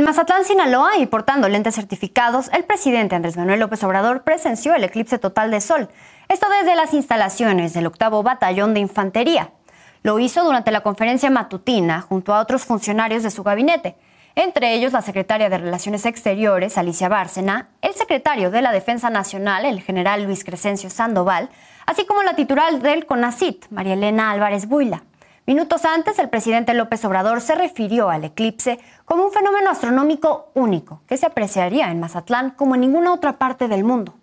En Mazatlán, Sinaloa, y portando lentes certificados, el presidente Andrés Manuel López Obrador presenció el eclipse total de sol, esto desde las instalaciones del octavo batallón de infantería. Lo hizo durante la conferencia matutina junto a otros funcionarios de su gabinete, entre ellos la secretaria de Relaciones Exteriores, Alicia Bárcena, el secretario de la Defensa Nacional, el general Luis Crescencio Sandoval, así como la titular del CONACIT, María Elena Álvarez Buila. Minutos antes, el presidente López Obrador se refirió al eclipse como un fenómeno astronómico único que se apreciaría en Mazatlán como en ninguna otra parte del mundo.